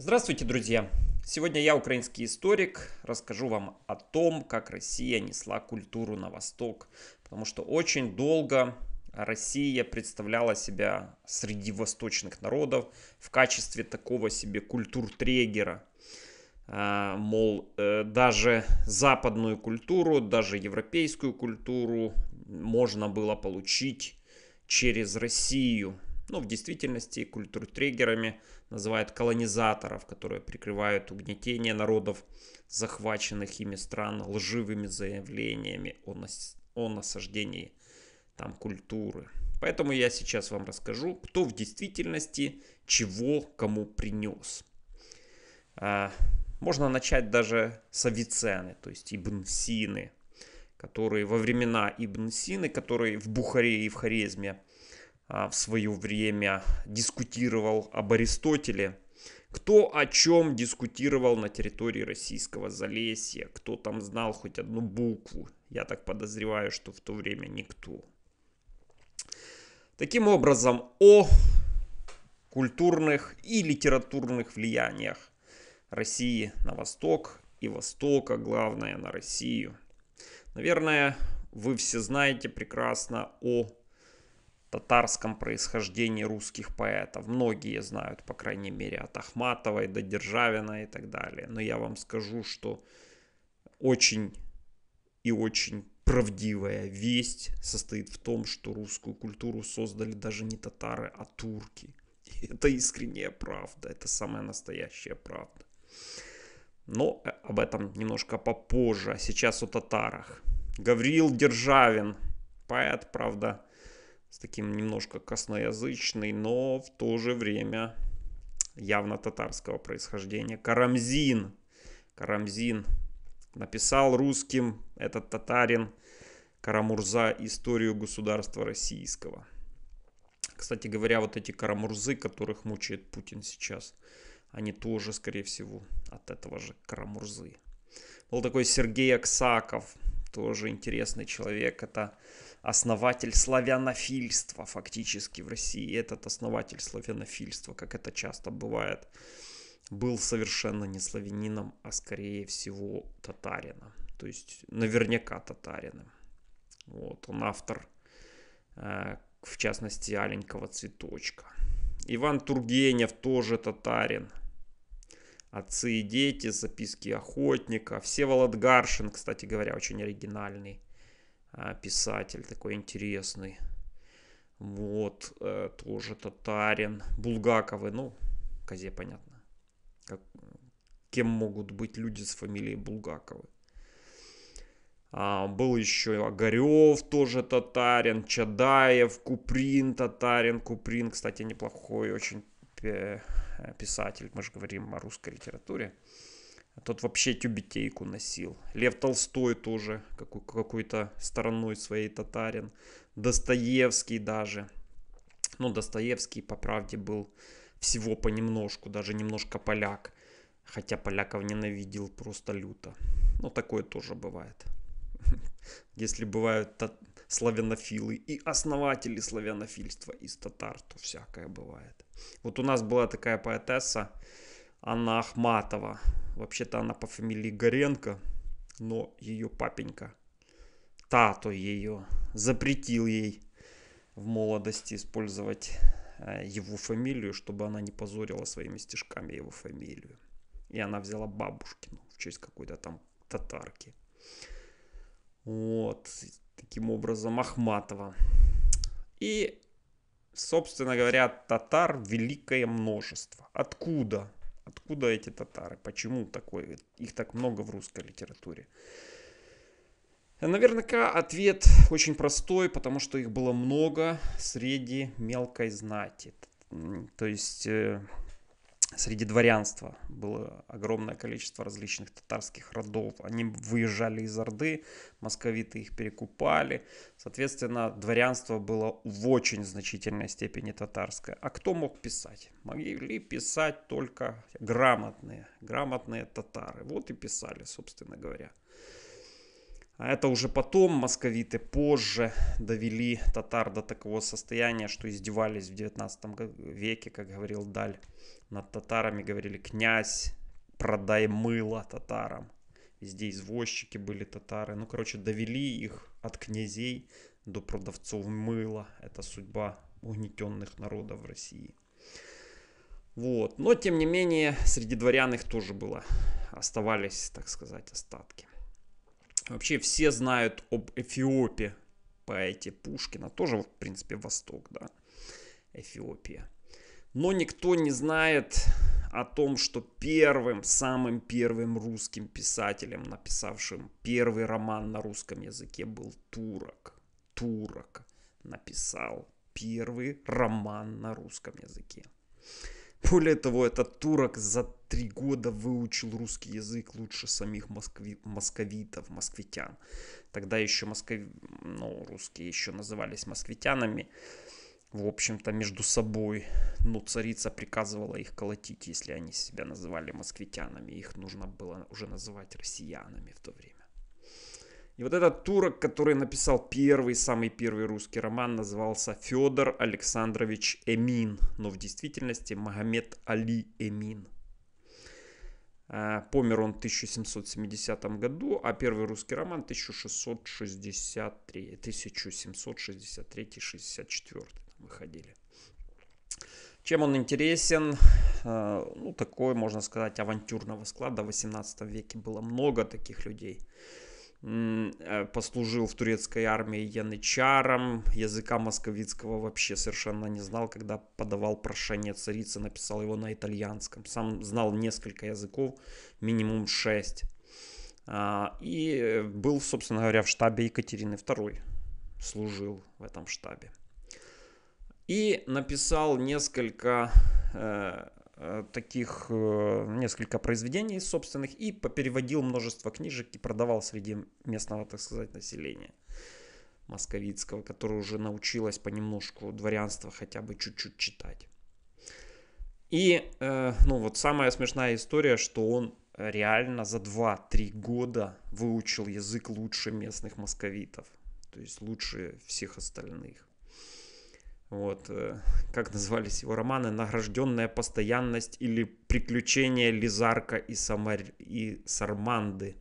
Здравствуйте, друзья! Сегодня я, украинский историк, расскажу вам о том, как Россия несла культуру на восток, потому что очень долго Россия представляла себя среди восточных народов в качестве такого себе культуртрегера. А, мол, э, даже западную культуру, даже европейскую культуру можно было получить через Россию. Но ну, в действительности культуртрегерами называет колонизаторов, которые прикрывают угнетение народов, захваченных ими стран, лживыми заявлениями о, нас... о насаждении там культуры. Поэтому я сейчас вам расскажу, кто в действительности чего кому принес. А, можно начать даже с Авиценны, то есть Ибн Сины, которые во времена Ибн Сины, который в Бухаре и в Хорезме а, в свое время дискутировал об Аристотеле. Кто о чем дискутировал на территории российского Залесья, кто там знал хоть одну букву. Я так подозреваю, что в то время никто. Таким образом, о культурных и литературных влияниях России на Восток и Востока, главное, на Россию. Наверное, вы все знаете прекрасно о татарском происхождении русских поэтов. Многие знают, по крайней мере, от Ахматовой до Державина и так далее. Но я вам скажу, что очень и очень правдивая весть состоит в том, что русскую культуру создали даже не татары, а турки. И это искренняя правда, это самая настоящая правда. Но э, об этом немножко попозже. А сейчас о татарах. Гавриил Державин, поэт, правда, с таким немножко косноязычный, но в то же время явно татарского происхождения. Карамзин. Карамзин написал русским этот татарин Карамурза историю государства российского. Кстати говоря, вот эти карамурзы, которых мучает Путин сейчас, они тоже, скорее всего, от этого же карамурзы. Был такой Сергей Аксаков, тоже интересный человек. Это основатель славянофильства фактически в России. Этот основатель славянофильства, как это часто бывает, был совершенно не славянином, а скорее всего татарином. То есть наверняка татарином. Вот, он автор, э, в частности, «Аленького цветочка». Иван Тургенев тоже татарин. «Отцы и дети», «Записки охотника». Всеволод Гаршин, кстати говоря, очень оригинальный а, писатель такой интересный. Вот, э, тоже татарин. Булгаковы, ну, козе понятно. Как, кем могут быть люди с фамилией Булгаковы? А, был еще Огарев, тоже татарин, Чадаев, Куприн, татарин, Куприн, кстати, неплохой очень э, писатель, мы же говорим о русской литературе. А тот вообще тюбетейку носил. Лев Толстой тоже какой-то стороной своей татарин. Достоевский даже. Ну, Достоевский, по правде, был всего понемножку, даже немножко поляк. Хотя поляков ненавидел просто люто. Ну, такое тоже бывает. Если бывают славянофилы и основатели славянофильства из татар, то всякое бывает. Вот у нас была такая поэтесса Анна Ахматова. Вообще-то она по фамилии Горенко, но ее папенька, тато ее, запретил ей в молодости использовать э, его фамилию, чтобы она не позорила своими стежками его фамилию. И она взяла бабушкину в честь какой-то там татарки. Вот. Таким образом, Ахматова. И, собственно говоря, татар великое множество. Откуда Откуда эти татары? Почему такое? Их так много в русской литературе. Наверняка ответ очень простой, потому что их было много среди мелкой знати. То есть э, среди дворянства было огромное количество различных татарских родов. Они выезжали из Орды, московиты их перекупали. Соответственно, дворянство было в очень значительной степени татарское. А кто мог писать? Могли писать только грамотные, грамотные татары. Вот и писали, собственно говоря. А Это уже потом московиты позже довели татар до такого состояния, что издевались в 19 веке, как говорил Даль, над татарами. Говорили, князь, продай мыло татарам. Везде извозчики были татары. Ну, короче, довели их от князей до продавцов мыла. Это судьба угнетенных народов в России. Вот. Но, тем не менее, среди дворян их тоже было. Оставались, так сказать, остатки. Вообще все знают об Эфиопе, поэте Пушкина. Тоже, в принципе, Восток, да, Эфиопия. Но никто не знает о том, что первым, самым первым русским писателем, написавшим первый роман на русском языке, был турок. Турок написал первый роман на русском языке. Более того, этот турок за три года выучил русский язык лучше самих москви, московитов, москвитян. Тогда еще москов... ну, русские еще назывались москвитянами. В общем-то, между собой, но ну, царица приказывала их колотить, если они себя называли москвитянами. Их нужно было уже называть россиянами в то время. И вот этот турок, который написал первый, самый первый русский роман, назывался Федор Александрович Эмин, но в действительности Магомед Али Эмин. А, помер он в 1770 году, а первый русский роман 1663, 1763-64 выходили. Чем он интересен? А, ну, такой, можно сказать, авантюрного склада. В 18 веке было много таких людей. Э, послужил в турецкой армии янычаром, языка московицкого вообще совершенно не знал, когда подавал прошение царице написал его на итальянском, сам знал несколько языков, минимум шесть, а, и был, собственно говоря, в штабе Екатерины II, служил в этом штабе. И написал несколько э, Э, таких э, несколько произведений собственных и попереводил множество книжек и продавал среди местного, так сказать, населения московицкого, которое уже научилось понемножку дворянство хотя бы чуть-чуть читать. И, э, ну вот самая смешная история, что он реально за 2-3 года выучил язык лучше местных московитов, то есть лучше всех остальных. Вот, э, как назывались его романы, «Награжденная постоянность» или «Приключения Лизарка и, Самар... и Сарманды».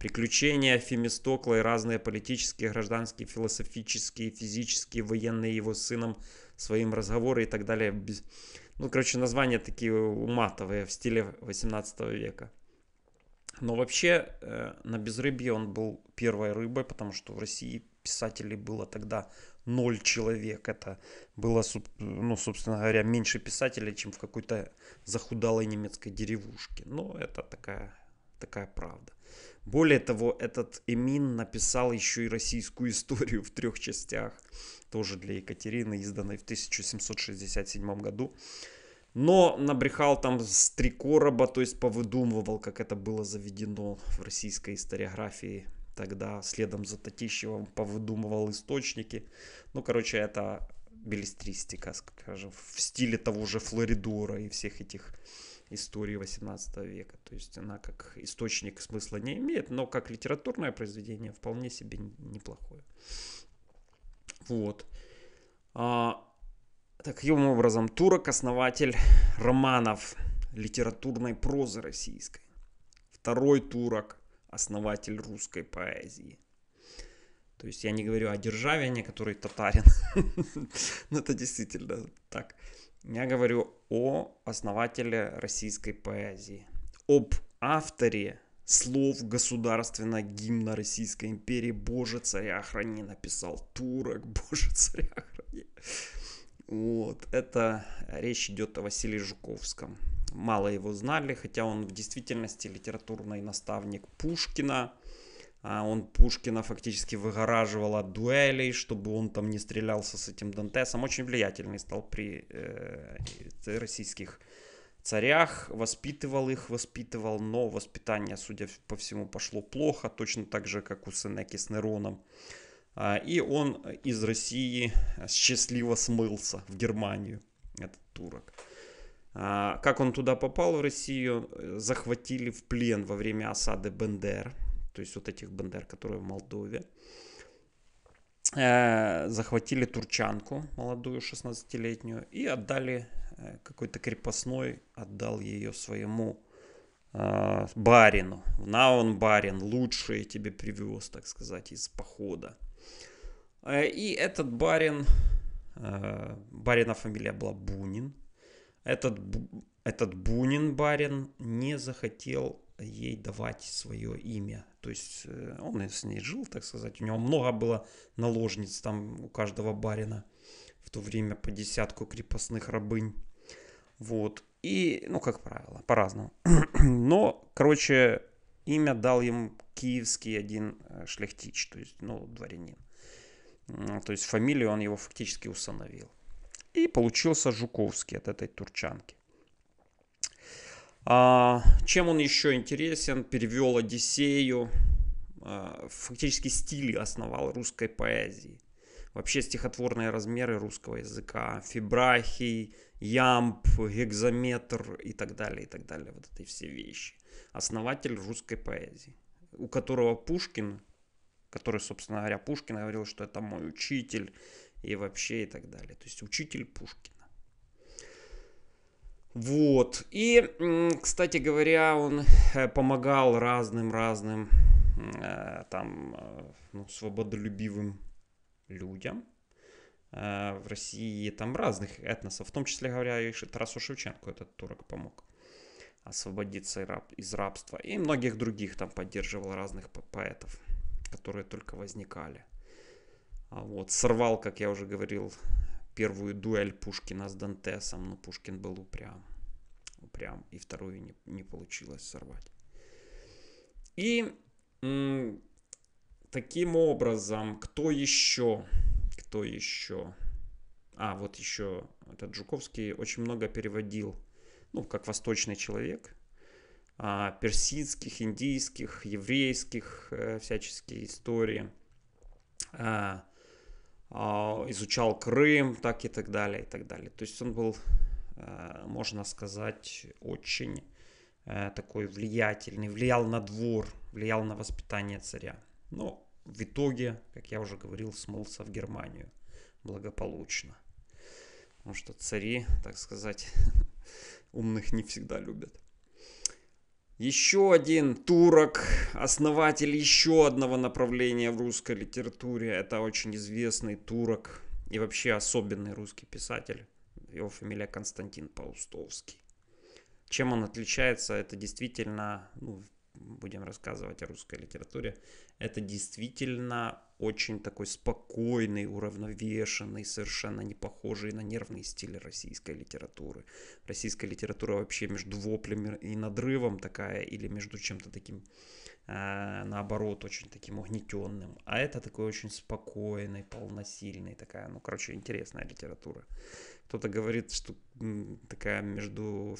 Приключения Фемистокла и разные политические, гражданские, философические, физические, военные его сыном, своим разговоры и так далее. Ну, короче, названия такие уматовые в стиле 18 века. Но вообще э, на безрыбье он был первой рыбой, потому что в России писателей было тогда ноль человек. Это было, ну, собственно говоря, меньше писателей, чем в какой-то захудалой немецкой деревушке. Но это такая, такая правда. Более того, этот Эмин написал еще и российскую историю в трех частях, тоже для Екатерины, изданной в 1767 году. Но набрехал там с три короба, то есть повыдумывал, как это было заведено в российской историографии Тогда следом за Татищевым повыдумывал источники. Ну, короче, это беллистристика, скажем, в стиле того же Флоридора и всех этих историй 18 века. То есть она как источник смысла не имеет, но как литературное произведение вполне себе неплохое. Вот. А, таким образом, Турок – основатель романов литературной прозы российской. Второй Турок основатель русской поэзии. То есть я не говорю о державе, который татарин. Но это действительно так. Я говорю о основателе российской поэзии. Об авторе слов государственного гимна Российской империи «Боже, царя охрани". написал турок «Боже, царя охрани". Вот, это речь идет о Василии Жуковском мало его знали, хотя он в действительности литературный наставник Пушкина. А, он Пушкина фактически выгораживал от дуэлей, чтобы он там не стрелялся с этим Дантесом. Очень влиятельный стал при э, э российских царях, воспитывал их, воспитывал, но воспитание, судя по всему, пошло плохо, точно так же, как у Сенеки с Нероном. А, и он из России счастливо смылся в Германию, этот турок. А, как он туда попал, в Россию, э, захватили в плен во время осады Бендер, то есть вот этих Бендер, которые в Молдове. Э, захватили турчанку молодую, 16-летнюю, и отдали э, какой-то крепостной, отдал ее своему барину. На он барин, лучшее тебе привез, так сказать, из похода. И этот барин, барина фамилия была Бунин, этот, этот Бунин барин не захотел ей давать свое имя. То есть э, он с ней жил, так сказать. У него много было наложниц там у каждого барина. В то время по десятку крепостных рабынь. Вот. И, ну, как правило, по-разному. Но, короче, имя дал им киевский один э, шляхтич, то есть, ну, дворянин. То есть фамилию он его фактически установил и получился Жуковский от этой турчанки. А, чем он еще интересен? Перевел Одиссею. А, фактически стиль основал русской поэзии. Вообще стихотворные размеры русского языка. Фибрахий, ямб, гекзометр и так далее, и так далее. Вот эти все вещи. Основатель русской поэзии, у которого Пушкин, который, собственно говоря, Пушкин говорил, что это мой учитель, и вообще и так далее. То есть учитель Пушкина. Вот. И, кстати говоря, он э, помогал разным-разным э, там э, ну, свободолюбивым людям в России там разных этносов, в том числе, говоря, и Тарасу Шевченко этот турок помог освободиться из рабства, и многих других там поддерживал разных поэтов, которые только возникали. А вот, сорвал, как я уже говорил, первую дуэль Пушкина с Дантесом, но Пушкин был упрям. Упрям, и вторую не, не получилось сорвать. И м- таким образом, кто еще? Кто еще? А, вот еще этот Жуковский очень много переводил, ну, как восточный человек, а, персидских, индийских, еврейских э, всяческие истории а, – а, изучал Крым, так и так далее, и так далее. То есть он был, э, можно сказать, очень э, такой влиятельный, влиял на двор, влиял на воспитание царя. Но в итоге, как я уже говорил, смылся в Германию благополучно. Потому что цари, так сказать, умных не всегда любят. Еще один турок, основатель еще одного направления в русской литературе. Это очень известный турок и вообще особенный русский писатель. Его фамилия Константин Паустовский. Чем он отличается, это действительно ну, будем рассказывать о русской литературе, это действительно очень такой спокойный, уравновешенный, совершенно не похожий на нервный стиль российской литературы. Российская литература вообще между воплем и надрывом такая, или между чем-то таким, э, наоборот, очень таким угнетенным. А это такой очень спокойный, полносильный, такая, ну, короче, интересная литература. Кто-то говорит, что такая между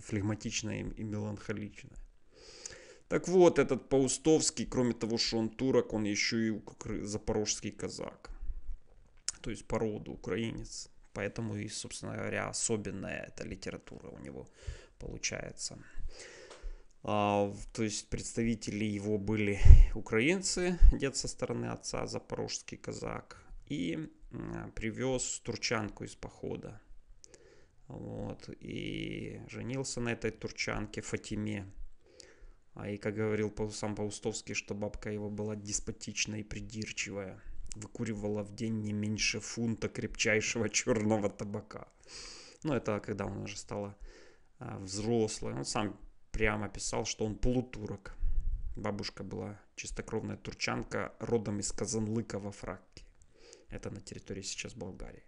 флегматичная и меланхоличная. Так вот, этот Паустовский, кроме того, что он турок, он еще и запорожский казак. То есть породу украинец. Поэтому и, собственно говоря, особенная эта литература у него получается. А, то есть представители его были украинцы, дед со стороны отца, запорожский казак. И а, привез турчанку из похода. Вот, и женился на этой турчанке Фатиме а и, как говорил сам Паустовский, что бабка его была деспотичная и придирчивая. Выкуривала в день не меньше фунта крепчайшего черного табака. Ну, это когда он уже стала а, взрослый, Он сам прямо писал, что он полутурок. Бабушка была чистокровная турчанка, родом из Казанлыка во Фракке. Это на территории сейчас Болгарии.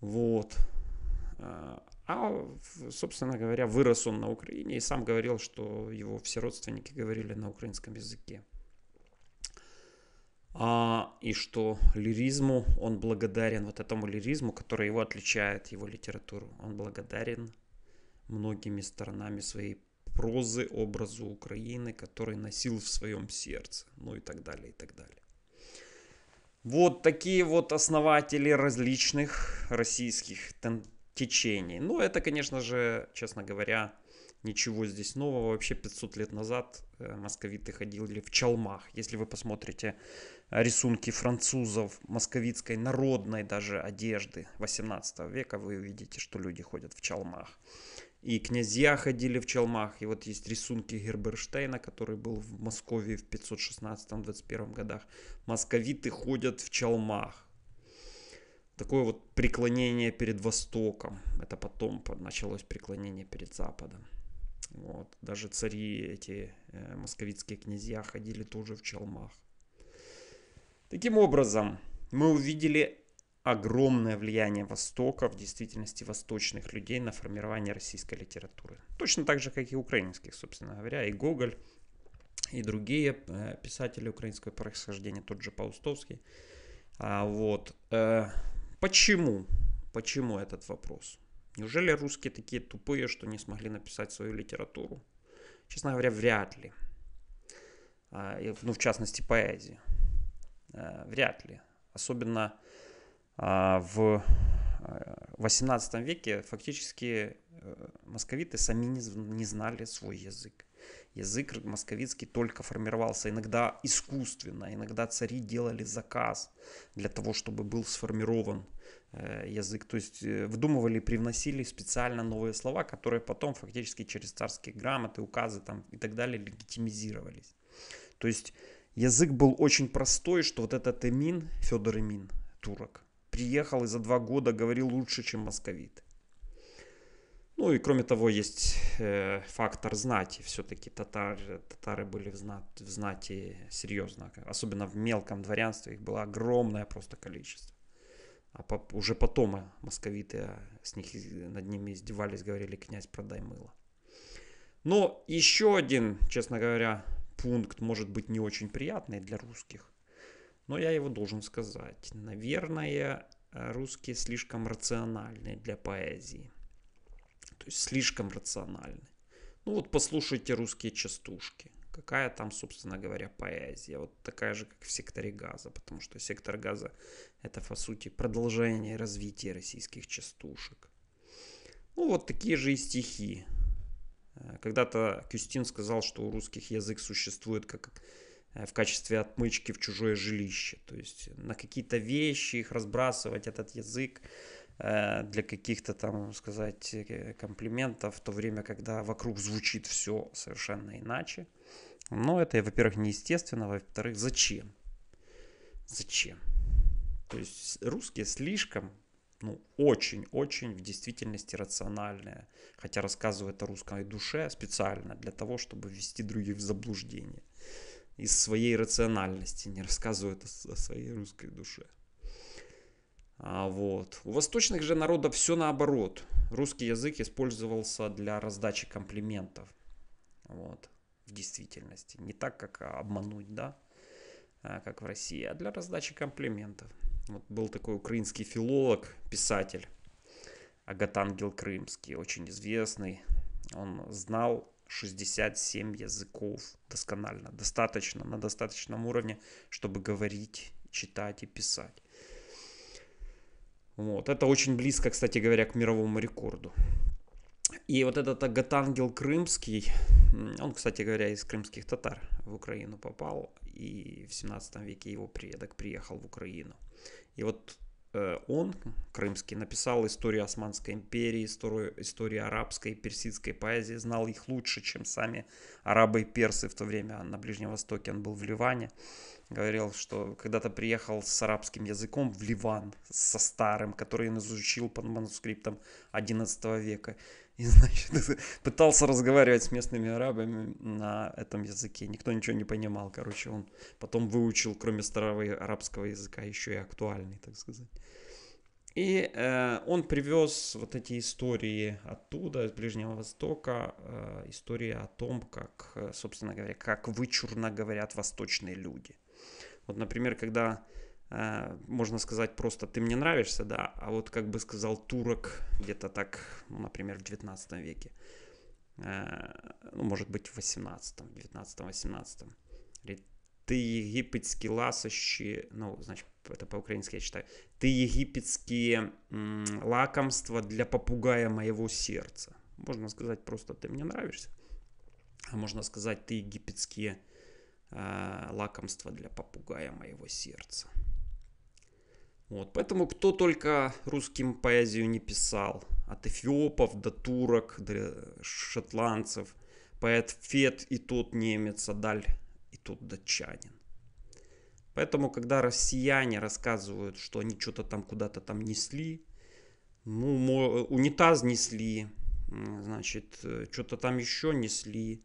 Вот. А, а, собственно говоря, вырос он на Украине и сам говорил, что его все родственники говорили на украинском языке. А, и что лиризму он благодарен, вот этому лиризму, который его отличает, его литературу, он благодарен многими сторонами своей прозы, образу Украины, который носил в своем сердце, ну и так далее, и так далее. Вот такие вот основатели различных российских тенденций течений. но ну, это, конечно же, честно говоря, ничего здесь нового. Вообще 500 лет назад э, московиты ходили в чалмах. Если вы посмотрите э, рисунки французов, московитской народной даже одежды 18 века, вы увидите, что люди ходят в чалмах. И князья ходили в чалмах. И вот есть рисунки Герберштейна, который был в Москве в 516-21 годах. Московиты ходят в чалмах такое вот преклонение перед Востоком. Это потом началось преклонение перед Западом. Вот. Даже цари эти, э, московитские князья, ходили тоже в чалмах. Таким образом, мы увидели огромное влияние Востока, в действительности восточных людей на формирование российской литературы. Точно так же, как и украинских, собственно говоря, и Гоголь, и другие э, писатели украинского происхождения, тот же Паустовский. А вот э, Почему? Почему этот вопрос? Неужели русские такие тупые, что не смогли написать свою литературу? Честно говоря, вряд ли. А, ну, в частности, поэзии. А, вряд ли. Особенно а, в 18 веке фактически э, московиты сами не знали свой язык. Язык московицкий только формировался, иногда искусственно, иногда цари делали заказ для того, чтобы был сформирован Э, язык. То есть э, вдумывали, привносили специально новые слова, которые потом фактически через царские грамоты, указы там и так далее легитимизировались. То есть язык был очень простой, что вот этот Эмин, Федор Эмин, турок, приехал и за два года говорил лучше, чем московит. Ну и кроме того, есть э, фактор знати. Все-таки татар, татары были в, знат, в знати серьезно. Особенно в мелком дворянстве их было огромное просто количество. А по, уже потом московиты а с них, над ними издевались, говорили, князь, продай мыло. Но еще один, честно говоря, пункт может быть не очень приятный для русских. Но я его должен сказать. Наверное, русские слишком рациональны для поэзии. То есть слишком рациональны. Ну вот послушайте русские частушки какая там, собственно говоря, поэзия. Вот такая же, как в секторе газа, потому что сектор газа — это, по сути, продолжение развития российских частушек. Ну, вот такие же и стихи. Э, когда-то Кюстин сказал, что у русских язык существует как э, в качестве отмычки в чужое жилище. То есть на какие-то вещи их разбрасывать, этот язык Э, для каких-то там, сказать, э, комплиментов, в то время, когда вокруг звучит все совершенно иначе. Но это, во-первых, неестественно, во-вторых, зачем? Зачем? То есть русские слишком, ну, очень-очень в действительности рациональные, хотя рассказывают о русской душе специально для того, чтобы ввести других в заблуждение. Из своей рациональности не рассказывают о, своей русской душе. А, вот. У восточных же народов все наоборот. Русский язык использовался для раздачи комплиментов. Вот. В действительности. Не так, как а, обмануть, да, а, как в России, а для раздачи комплиментов. Вот был такой украинский филолог, писатель Агатангел Крымский, очень известный. Он знал 67 языков досконально, достаточно, на достаточном уровне, чтобы говорить, читать и писать. Вот. Это очень близко, кстати говоря, к мировому рекорду. И вот этот Агатангел Крымский, он, кстати говоря, из крымских татар в Украину попал, и в 17 веке его предок приехал в Украину. И вот Э, он, крымский, написал историю Османской империи, историю, историю арабской и персидской поэзии, знал их лучше, чем сами арабы и персы в то время а на Ближнем Востоке. Он был в Ливане, говорил, что когда-то приехал с арабским языком в Ливан, со старым, который он изучил под манускриптом XI века. и, значит, пытался разговаривать с местными арабами на этом языке. Никто ничего не понимал, короче, он потом выучил, кроме старого арабского языка, еще и актуальный, так сказать. И э, он привез вот эти истории оттуда, из Ближнего Востока, э, истории о том, как, э, собственно говоря, как вычурно говорят восточные люди. Вот, например, когда а, можно сказать просто «ты мне нравишься», да, а вот как бы сказал турок где-то так, ну, например, в 19 веке, а, ну, может быть, в 18, 19-18, «ты египетские ласощи», ну, значит, это по-украински я читаю, «ты египетские лакомства для попугая моего сердца». Можно сказать просто «ты мне нравишься», а можно сказать «ты египетские а, лакомства для попугая моего сердца». Вот, поэтому кто только русским поэзию не писал, от эфиопов до турок, до шотландцев, поэт Фет и тот немец, а даль и тот датчанин. Поэтому, когда россияне рассказывают, что они что-то там куда-то там несли, ну, унитаз несли, значит, э, что-то там еще несли,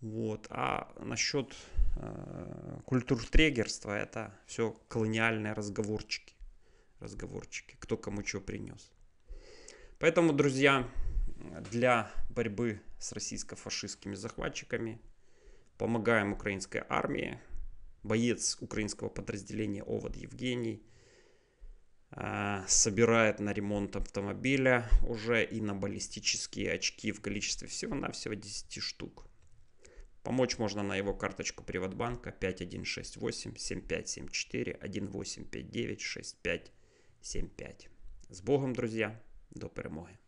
вот, а насчет культуртрегерство это все колониальные разговорчики. Разговорчики, кто кому что принес. Поэтому, друзья, для борьбы с российско-фашистскими захватчиками помогаем украинской армии. Боец украинского подразделения Овод Евгений а, собирает на ремонт автомобиля уже и на баллистические очки в количестве всего-навсего 10 штук. Помочь можно на его карточку Приватбанка 5168 7574 1859 6575. З Богом, друзья, до перемоги!